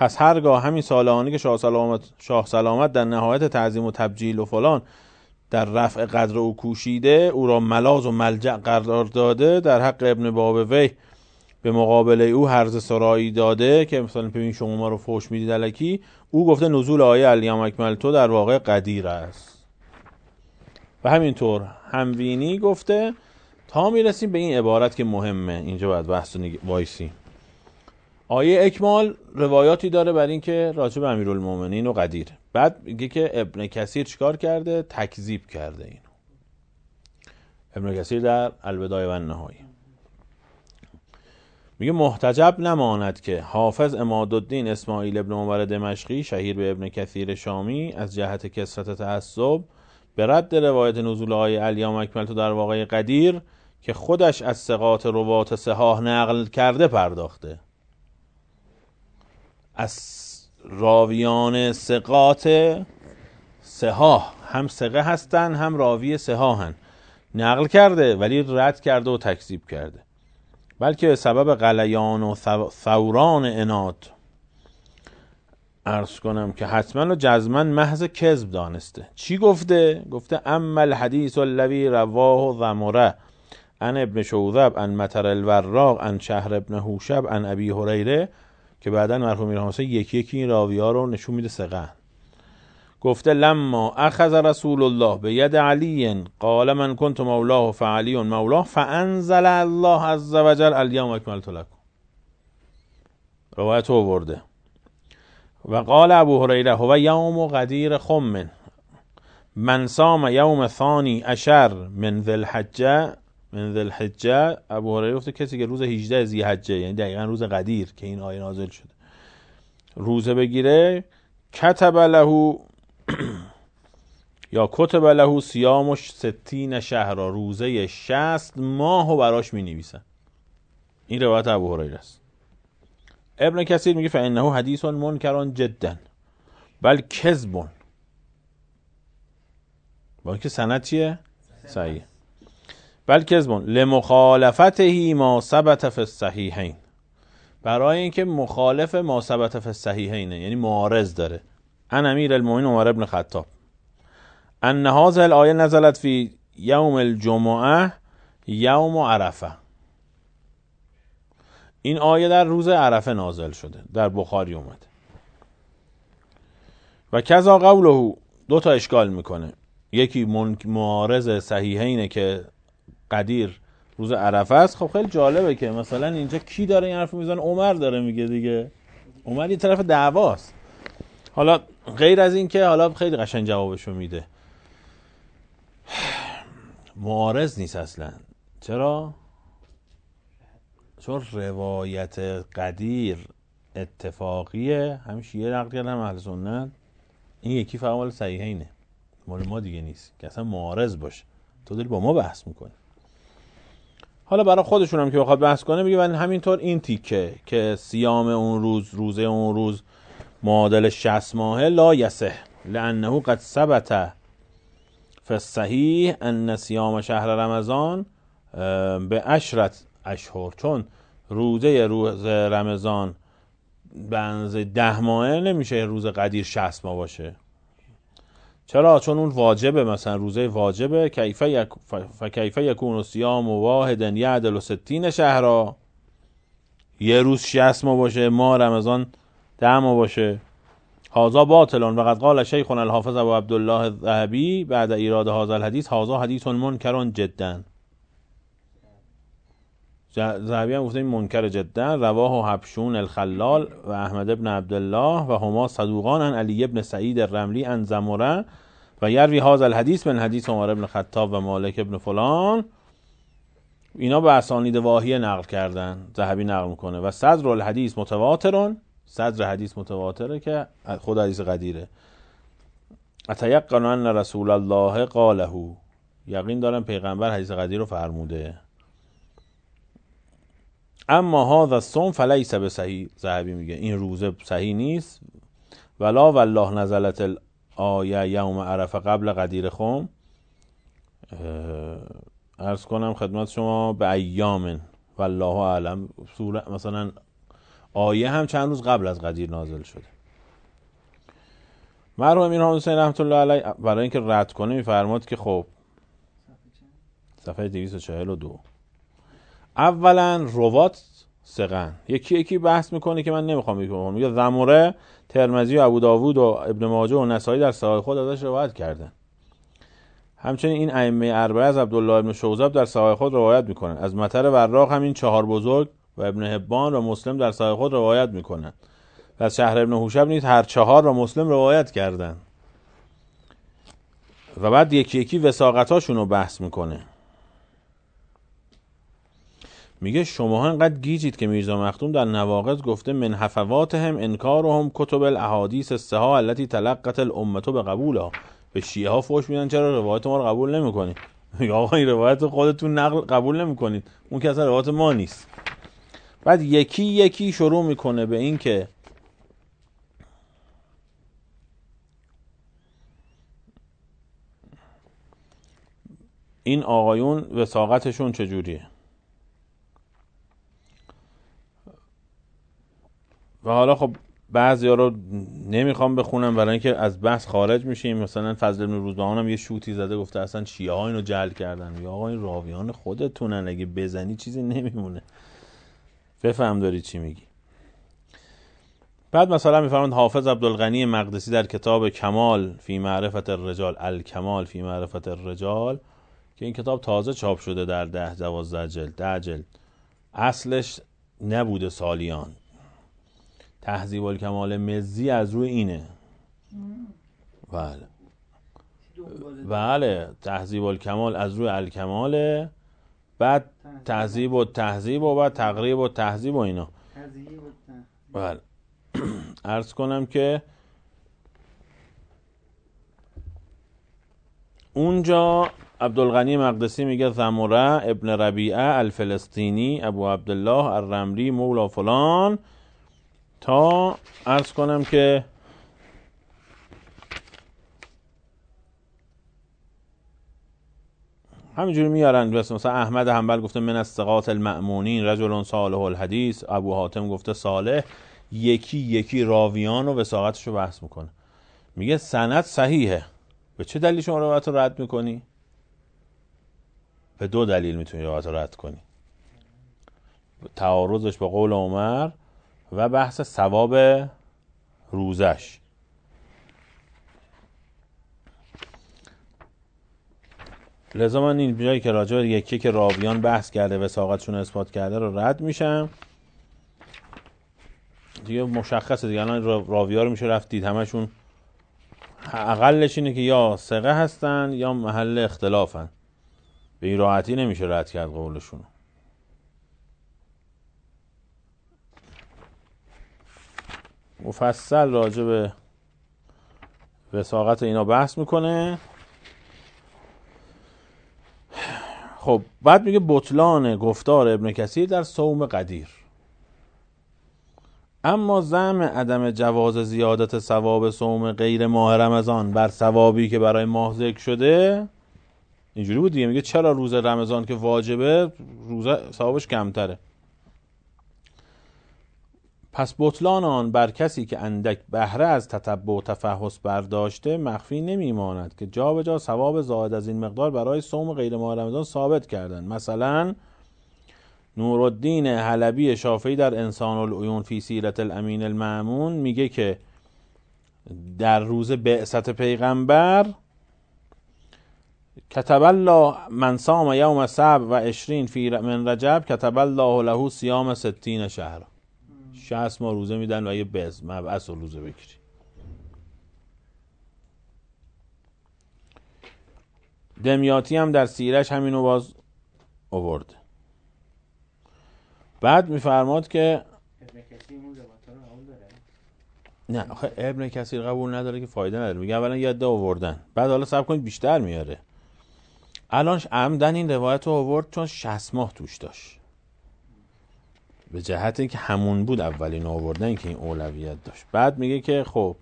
پس هرگاه همین سالانی که شاه سلامت, شاه سلامت در نهایت تعظیم و تبجیل و فلان در رفع قدر او کوشیده او را ملاز و ملجع قرار داده در حق ابن باب وی به مقابله او هرز سرایی داده که مثلا ببین شما ما رو فوش میدید علکی او گفته نزول آیه الیام اکمل تو در واقع قدیر است و همینطور هموینی گفته تا میرسیم به این عبارت که مهمه اینجا باید بحث وایسی آیه اکمال روایاتی داره بر اینکه راجب امیرالمومنین و قدیر بعد میگه که ابن کثیر چیکار کرده تکذیب کرده این ابن کثیر در البدای و نهایی میگه محتجب نماند که حافظ الدین اسماعیل ابن عمر دمشقی شهیر به ابن کثیر شامی از جهت کسرت تعصب به رد روایت نزول های الیام اکمل تو در واقع قدیر که خودش از سقاط روات سهاه نقل کرده پرداخته از راویان سقات سها هم سقه هستن هم راوی سها هن نقل کرده ولی رد کرده و تکذیب کرده بلکه سبب غلیان و ثوران اناد ارز کنم که حتما و جزما محض کذب دانسته چی گفته؟ گفته اما الحدیث لوی رواه زمره ان ابن شوذب ان متر الوراق ان شهر ابن هوشب ان ابی هریره که بعدا مرحوم میر حسین یکی یکی این راوی ها رو نشون میده سقه گفته لما اخذ رسول الله به ید علی قال من کنت مولاه فعلی مولاه فانزل الله عز وجل و اکملت لکم روایت آورده و قال ابو هریره هو یوم قدیر خم من سام یوم ثانی اشر من ذل الحجه من ذل ابو هریره گفته کسی که روز 18 ذی یعنی دقیقا روز قدیر که این آیه نازل شده روزه بگیره کتب له [CLEARS THROAT] یا کتب له سیام ستین شهر روزه شست ماه و براش می نویسن این روایت ابو هریره است ابن کثیر میگه فانه حدیث منکران جدا بل کذبون با اینکه سند چیه صحیح بلکه از لمخالفتهی ما ثبت فی الصحیحین برای اینکه مخالف ما ثبت فی یعنی معارض داره ان امیر المؤمنین عمر ابن خطاب ان هذه الايه نزلت فی یوم الجمعه یوم عرفه این آیه در روز عرفه نازل شده در بخاری اومده و کذا قوله دو تا اشکال میکنه یکی معارض صحیحینه که قدیر روز عرفه است خب خیلی جالبه که مثلا اینجا کی داره این حرف میزنه عمر داره میگه دیگه عمر یه طرف دعواست حالا غیر از این که حالا خیلی قشنگ جوابشو میده معارض نیست اصلا چرا؟ چون روایت قدیر اتفاقیه همیشه یه نقد کردن هم اهل سنت این یکی فرمال صحیحه اینه مال ما دیگه نیست که اصلا معارض باشه تو داری با ما بحث میکنی حالا برای خودشون هم که بخواد بحث کنه میگه من همینطور این تیکه که سیام اون روز روزه اون روز معادل 60 ماهه لا یسه لانه قد ثبت فی ان سیام شهر رمضان به اشرت اشهر چون روزه روز رمضان بنز ده ماهه نمیشه روز قدیر 60 ماه باشه چرا چون اون واجبه مثلا روزه واجبه کیفه یک فکیفه سیام و واحدن یعدل و ستین شهرا یه روز شست ما باشه ما رمضان ده ما باشه هازا باطلان و قال شیخون الحافظ ابو عبدالله ذهبی بعد ایراد هازا الحدیث هازا حدیث منکران جدا ذهبی هم گفته منکر جدا رواه و حبشون الخلال و احمد ابن عبدالله و هما صدوقان ان علی ابن سعید الرملی ان زمره و یروی هاز الحدیث من حدیث عمر ابن خطاب و مالک ابن فلان اینا به اسانید واهی نقل کردن ذهبی نقل میکنه و صدر الحدیث متواترون صدر حدیث متواتره که خود حدیث قدیره اتیقن ان رسول الله قاله یقین دارم پیغمبر حدیث قدیر رو فرموده اما هذا الصوم فلیس به صحیح زهبی میگه این روزه صحیح نیست ولا والله نزلت آیه یوم عرفه قبل قدیر خم ارز کنم خدمت شما به ایامن والله اعلم مثلا آیه هم چند روز قبل از قدیر نازل شده مرحوم امیر حسین رحمت الله علیه برای اینکه رد کنه میفرماد که خب صفحه 242 اولا روات سقن یکی یکی بحث میکنه که من نمیخوام بگم میگه زموره ترمزی و ابو داوود و ابن ماجه و نسایی در صحاح خود ازش روایت کردن همچنین این ائمه اربعه از عبدالله ابن شوزب در صحاح خود روایت میکنن از متر وراق همین چهار بزرگ و ابن حبان و مسلم در سای خود روایت میکنن و از شهر ابن هوشب نیز هر چهار و مسلم روایت کردن و بعد یکی یکی وساقتاشون رو بحث میکنه میگه شما انقدر گیجید که میرزا مخدوم در نواقض گفته من حفواتهم انکارهم کتب الاحادیث ها التي تلقت الامتو به قبولا به شیعه ها فوش میدن چرا روایت ما رو قبول نمیکنید میگه [LAUGHS] آقا این روایت خودتون نقل قبول نمیکنید اون که اصلا روایت ما نیست بعد یکی یکی شروع میکنه به این که این آقایون وساقتشون چجوریه و حالا خب بعضی ها رو نمیخوام بخونم برای اینکه از بحث خارج میشیم مثلا فضل ابن روزبهان هم یه شوتی زده گفته اصلا شیعه ها اینو جل کردن یا آقا این راویان خودتونن اگه بزنی چیزی نمیمونه بفهم داری چی میگی بعد مثلا میفرمند حافظ عبدالغنی مقدسی در کتاب کمال فی معرفت الرجال الکمال فی معرفت الرجال که این کتاب تازه چاپ شده در ده دوازده جلد ده جلد اصلش نبوده سالیان تهذیب الکمال مزی از روی اینه بله بله تهذیب الکمال از روی الکماله بعد تهذیب و تهذیب و بعد تقریب و تهذیب و اینا بله ارز [CLEARS THROAT] کنم که اونجا عبدالغنی مقدسی میگه زموره ابن ربیعه الفلسطینی ابو عبدالله الرملی مولا فلان تا ارز کنم که همینجوری میارن مثلا احمد حنبل گفته من از ثقات المأمونین رجل صالح الحدیث ابو حاتم گفته صالح یکی یکی راویان و وساقتش رو بحث میکنه میگه سند صحیحه به چه دلیل شما روایت رو رد میکنی به دو دلیل میتونی روایت رو رد کنی تعارضش با قول عمر و بحث ثواب روزش لذا من این جایی که راجع به یکی که راویان بحث کرده و ساقتشون اثبات کرده رو رد میشم دیگه مشخصه دیگه الان راویا رو میشه رفت دید همشون اقلش اینه که یا سقه هستن یا محل اختلافن به این راحتی نمیشه رد کرد قولشون مفصل راجع به وساقت اینا بحث میکنه خب بعد میگه بطلان گفتار ابن کثیر در صوم قدیر اما زم عدم جواز زیادت ثواب صوم غیر ماه رمضان بر ثوابی که برای ماه ذکر شده اینجوری بود دیگه میگه چرا روز رمضان که واجبه روز ثوابش کمتره پس بطلان آن بر کسی که اندک بهره از تتبع و تفحص برداشته مخفی نمیماند که جابجا جا ثواب زاید از این مقدار برای صوم غیر ماه رمضان ثابت کردند مثلا نورالدین حلبی شافعی در انسان العیون فی سیرت الامین المعمون میگه که در روز بعثت پیغمبر کتب الله من صام یوم سب و اشرین فی من رجب کتب الله له سیام ستین شهر 60 ما روزه میدن و یه بز مبعث و روزه بگیری دمیاتی هم در سیرش رو باز آورده بعد میفرماد که نه آخه ابن کثیر قبول نداره که فایده نداره میگه اولا یاد آوردن بعد حالا سب کنید بیشتر میاره الانش عمدن این روایت رو آورد چون 60 ماه توش داشت به جهت اینکه همون بود اولین آوردن که این اولویت داشت بعد میگه که خب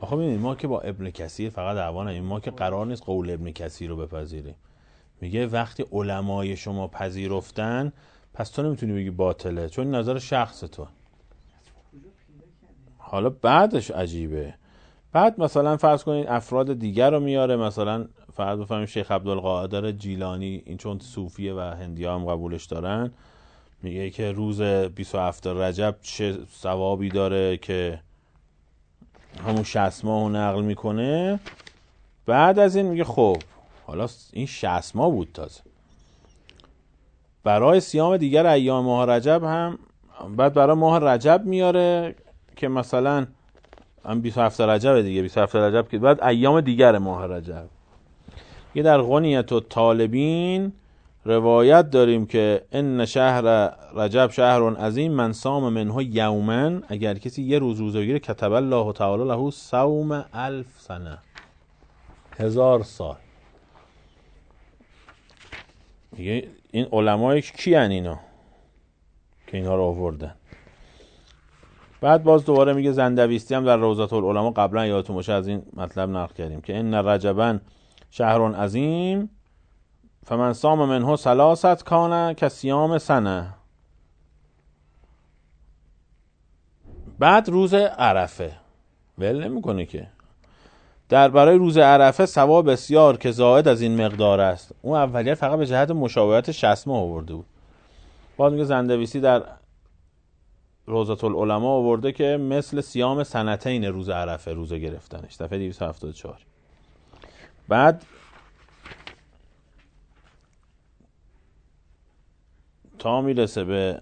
آخه ببینید ما که با ابن کسی فقط دعوا این ما که خب. قرار نیست قول ابن کسی رو بپذیریم میگه وقتی علمای شما پذیرفتن پس تو نمیتونی بگی باطله چون نظر شخص تو خب حالا بعدش عجیبه بعد مثلا فرض کنید افراد دیگر رو میاره مثلا فرض بفهمیم شیخ عبدالقادر جیلانی این چون صوفیه و هندی هم قبولش دارن میگه که روز 27 رجب چه ثوابی داره که همون 60 ماه رو نقل میکنه بعد از این میگه خب حالا این 60 ماه بود تازه برای سیام دیگر ایام ماه رجب هم بعد برای ماه رجب میاره که مثلا هم 27 رجب دیگه 27 رجب که بعد ایام دیگر ماه رجب یه در غنیت و طالبین روایت داریم که ان شهر رجب شهر عظیم من سام منه یومن اگر کسی یه روز روزه بگیره کتب الله تعالی له صوم الف سنه هزار سال این علمایش کین اینا که اینها رو آوردن بعد باز دوباره میگه زندویستی هم در روزات العلماء قبلا یادتون باشه از این مطلب نقل کردیم که ان رجبا شهر عظیم فمن سام منه سلاست کانه که سیام سنه بعد روز عرفه ول نمیکنه که در برای روز عرفه ثواب بسیار که زائد از این مقدار است اون اولیه فقط به جهت مشابهت شسمه آورده بود بعد میگه زندویسی در روزت العلماء آورده که مثل سیام سنتین روز عرفه روزه گرفتنش دفعه 274 بعد تا میرسه به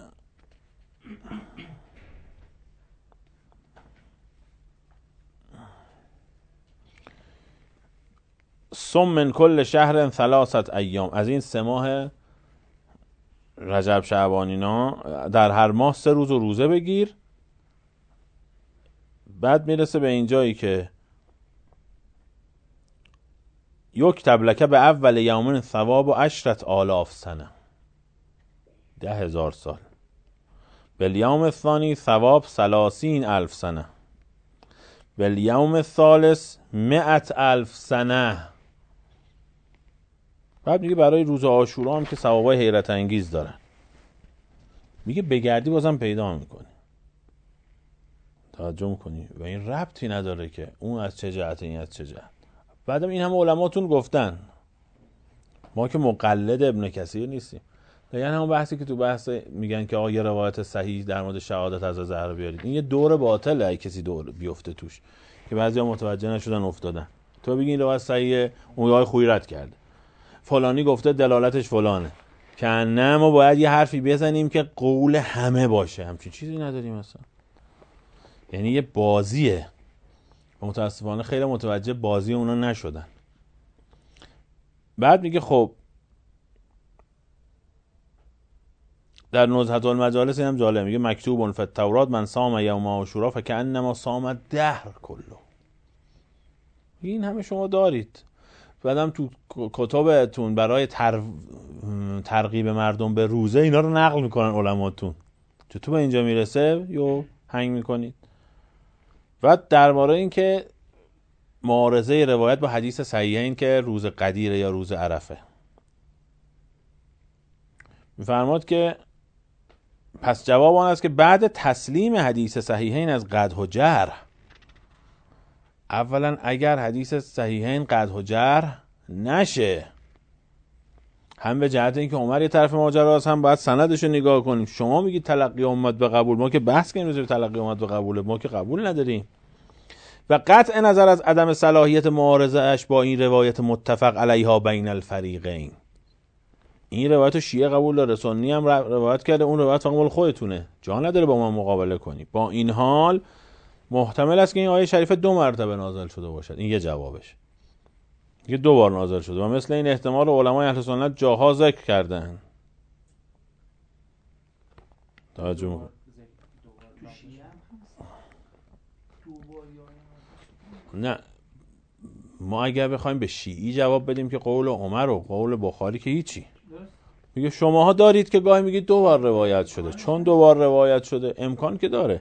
سم من کل شهر ثلاثت ایام از این سه ماه رجب شعبان اینا در هر ماه سه روز و روزه بگیر بعد میرسه به اینجایی که یک تبلکه به اول یومن ثواب و عشرت آلاف سنه ده هزار سال یوم ثانی ثواب سلاسین الف سنه بالیوم الثالث مئت الف سنه بعد میگه برای روز آشورا هم که ثوابای حیرت انگیز دارن میگه بگردی بازم پیدا میکنی توجه کنی و این ربطی نداره که اون از چه جهت این از چه جهت بعدم این همه علماتون گفتن ما که مقلد ابن کثیر نیستیم یعنی همون بحثی که تو بحث میگن که آقا یه روایت صحیح در مورد شهادت از زهرا بیارید این یه دور باطله اگه کسی دور بیفته توش که بعضیا متوجه نشدن افتادن تو بگی این روایت صحیح اون یای خویرت کرده فلانی گفته دلالتش فلانه که نه ما باید یه حرفی بزنیم که قول همه باشه همچین چیزی نداریم اصلا یعنی یه بازیه و متاسفانه خیلی متوجه بازی اونا نشدن بعد میگه خب در نزهت المجالس هم جالب میگه مکتوب فت تورات من سام یوم فکر انما سام دهر کلو این همه شما دارید بعدم تو کتابتون برای تر... ترغیب مردم به روزه اینا رو نقل میکنن علماتون چطور به اینجا میرسه یو هنگ میکنید و درباره اینکه معارضه روایت با حدیث صحیح این که روز قدیره یا روز عرفه میفرماد که پس جواب آن است که بعد تسلیم حدیث این از قد و جرح اولا اگر حدیث صحیحین قد و جرح نشه هم به جهت اینکه عمر یه طرف ماجرا هم باید سندش رو نگاه کنیم شما میگید تلقی اومد به قبول ما که بحث کنیم روز تلقی اومد به قبول ما که قبول نداریم و قطع نظر از عدم صلاحیت معارضه با این روایت متفق علیها بین الفریقین این روایت شیعه قبول داره سنی هم روایت کرده اون روایت فقط خودتونه جا نداره با ما مقابله کنی با این حال محتمل است که این آیه شریف دو مرتبه نازل شده باشد این یه جوابش یه دو بار نازل شده و مثل این احتمال علمای اهل سنت جاها ذکر کردن نه ما اگر بخوایم به شیعی جواب بدیم که قول عمر و قول بخاری که هیچی میگه شماها دارید که گاهی میگید دو بار روایت شده چون دو بار روایت شده امکان که داره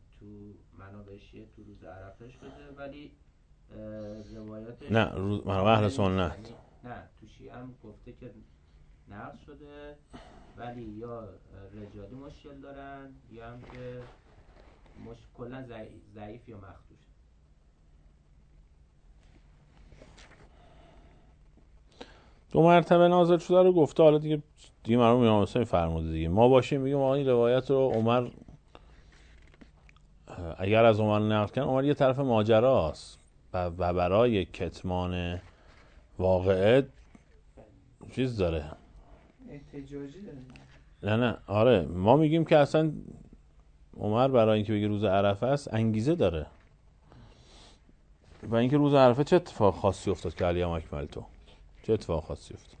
تو منابشیه تو روز عرفش بده ولی روایاتش نه روز اهل یعنی سنت یعنی نه تو شیعه هم گفته که نقض شده ولی یا رجالی مشکل دارن یا هم که مش... کلا ضعیف یا مخدوش دو مرتبه نازل شده رو گفته حالا دیگه دیگه مرحوم امام حسین فرموده دیگه ما باشیم میگیم آقا این روایت رو عمر اگر از عمر نقل کردن عمر یه طرف ماجراست و برای کتمان واقعه چیز داره احتجاجی داره نه نه آره ما میگیم که اصلا عمر برای اینکه بگه روز عرفه است انگیزه داره و اینکه روز عرفه چه اتفاق خاصی افتاد که علی تو چه اتفاق خاصی افتاد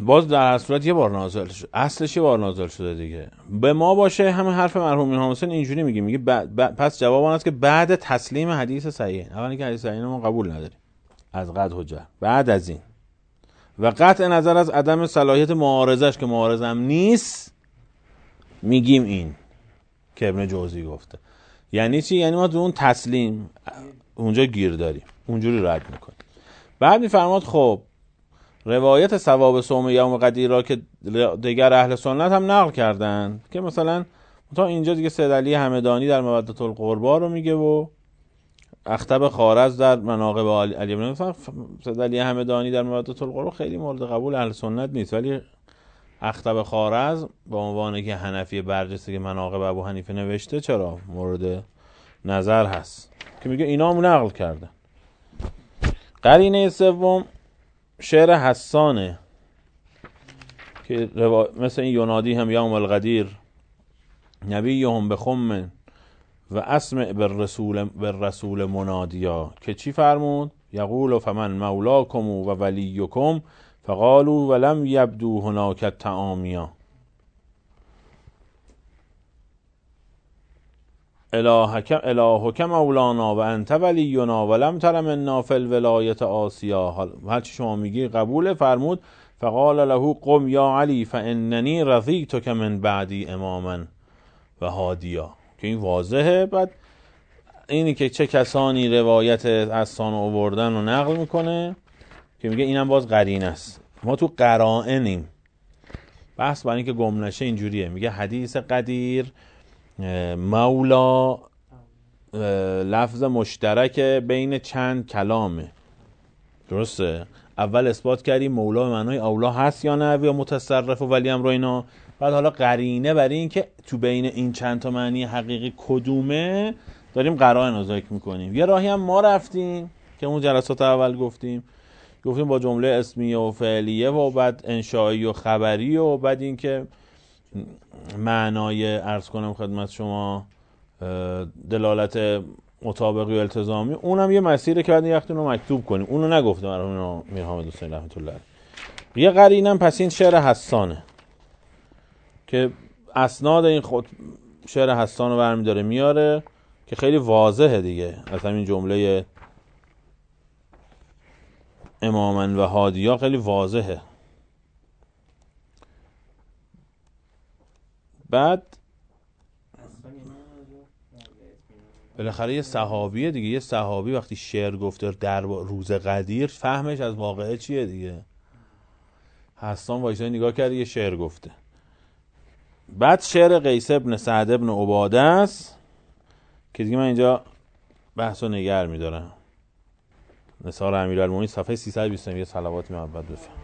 باز در صورت یه بار نازل شد اصلش یه بار نازل شده دیگه به ما باشه همه حرف مرحوم امام حسین اینجوری میگه میگه پس جواب آن است که بعد تسلیم حدیث صحیح اولی که حدیث صحیح ما قبول نداریم از قد حجه بعد از این و قطع نظر از عدم صلاحیت معارضش که معارضم نیست میگیم این که ابن جوزی گفته یعنی چی یعنی ما تو اون تسلیم اونجا گیر داریم اونجوری رد میکنیم بعد میفرماد خب روایت ثواب صوم یوم قدیر را که دیگر اهل سنت هم نقل کردن که مثلا تا اینجا دیگه سید علی همدانی در مودت القربا رو میگه و اختب خارز در مناقب علی ابن سید علی همدانی در مودت القربا خیلی مورد قبول اهل سنت نیست ولی اختب خارز به عنوان که هنفی برجسته که مناقب ابو حنیفه نوشته چرا مورد نظر هست که میگه اینا هم نقل کردن قرینه سوم شعر حسانه که روا... مثل این یونادی هم یوم القدیر نبی هم به و اسم بر رسول, بر رسول منادیا که چی فرمود؟ یقول فمن مولاکم و ولیکم فقالوا ولم یبدو هناک تعامیا الهکم الهکم مولانا و انت ولینا ولم تر منا فی ولایت آسیا حال شما میگی قبول فرمود فقال له قم یا علی فاننی که من بعدی اماما و هادیا که این واضحه بعد اینی که چه کسانی روایت از سان آوردن رو نقل میکنه که میگه اینم باز قرین است ما تو قرائنیم بحث برای اینکه گم نشه اینجوریه میگه حدیث قدیر مولا لفظ مشترک بین چند کلامه درسته اول اثبات کردیم مولا به معنای اولا هست یا نه یا متصرف و ولی رو اینا بعد حالا قرینه برای اینکه تو بین این چند تا معنی حقیقی کدومه داریم قرار رو میکنیم یه راهی هم ما رفتیم که اون جلسات اول گفتیم گفتیم با جمله اسمیه و فعلیه و بعد انشایی و خبری و بعد اینکه معنای ارز کنم خدمت شما دلالت مطابقی و التزامی اونم یه مسیره که بعد یختون رو مکتوب کنیم اونو نگفته مرحوم میر حامد حسین رحمت الله یه قرینم پس این شعر حسانه که اسناد این خود شعر حسان رو برمی میاره که خیلی واضحه دیگه از همین جمله امامن و هادیا خیلی واضحه بعد بالاخره یه صحابیه دیگه یه صحابی وقتی شعر گفته در روز قدیر فهمش از واقعه چیه دیگه هستان وایسای نگاه کرد یه شعر گفته بعد شعر قیس ابن سعد ابن عباده است که دیگه من اینجا بحث و نگر میدارم امیرالمومنین صفحه 321 صلوات محبت بفرم